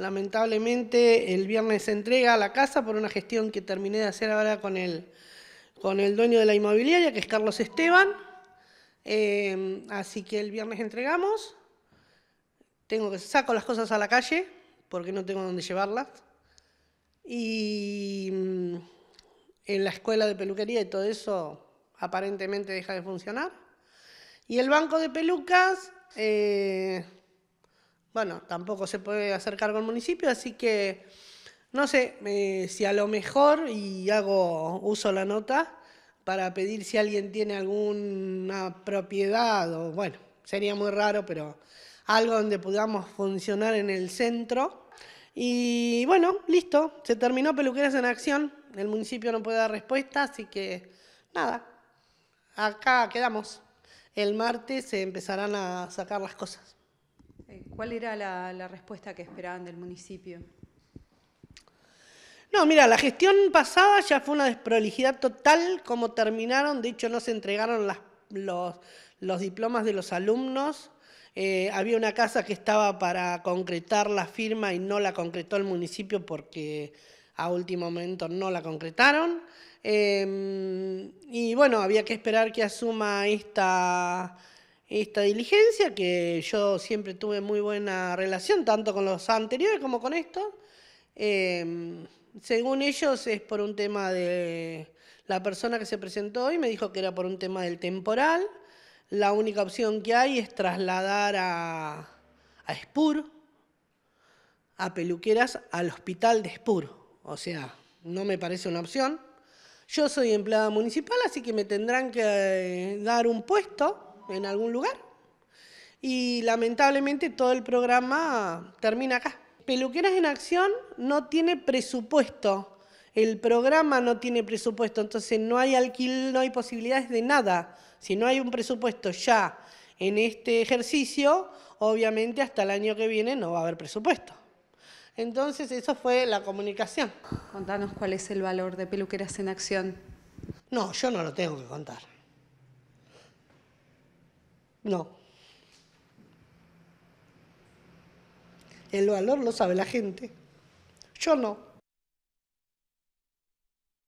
Lamentablemente el viernes se entrega a la casa por una gestión que terminé de hacer ahora con el, con el dueño de la inmobiliaria, que es Carlos Esteban. Eh, así que el viernes entregamos. Tengo que saco las cosas a la calle porque no tengo dónde llevarlas. Y mm, en la escuela de peluquería y todo eso aparentemente deja de funcionar. Y el banco de pelucas eh, bueno, tampoco se puede hacer cargo el municipio, así que no sé eh, si a lo mejor, y hago uso la nota para pedir si alguien tiene alguna propiedad, o bueno, sería muy raro, pero algo donde podamos funcionar en el centro. Y bueno, listo, se terminó Peluqueras en Acción, el municipio no puede dar respuesta, así que nada, acá quedamos. El martes se empezarán a sacar las cosas. ¿Cuál era la, respuesta que esperaban del municipio? No, mira, la gestión pasada ya fue una desprolijidad total, como terminaron, de hecho no se entregaron los, diplomas de los alumnos, eh, había una casa que estaba para concretar la firma y no la concretó el municipio porque a último momento no la concretaron. Em, y bueno, había que esperar que asuma esta esta diligencia, que yo siempre tuve muy buena relación, tanto con los anteriores como con esto. Em, según ellos es por un tema de la persona que se presentó hoy, me dijo que era por un tema del temporal. La única opción que hay es trasladar a, a Spur, a peluqueras, al hospital de Spur. O sea, no me parece una opción. Yo soy empleada municipal, así que me tendrán que eh, dar un puesto en algún lugar. Y lamentablemente todo el programa termina acá. Peluqueras en Acción no tiene presupuesto. El programa no tiene presupuesto, entonces no hay alquiler, no hay posibilidades de nada. Si no hay un presupuesto ya en este ejercicio, obviamente hasta el año que viene no va a haber presupuesto. Entonces, eso fue la comunicación. Contanos cuál es el valor de Peluqueras en Acción. No, yo no lo tengo que contar. No. El valor lo sabe la gente. Yo no.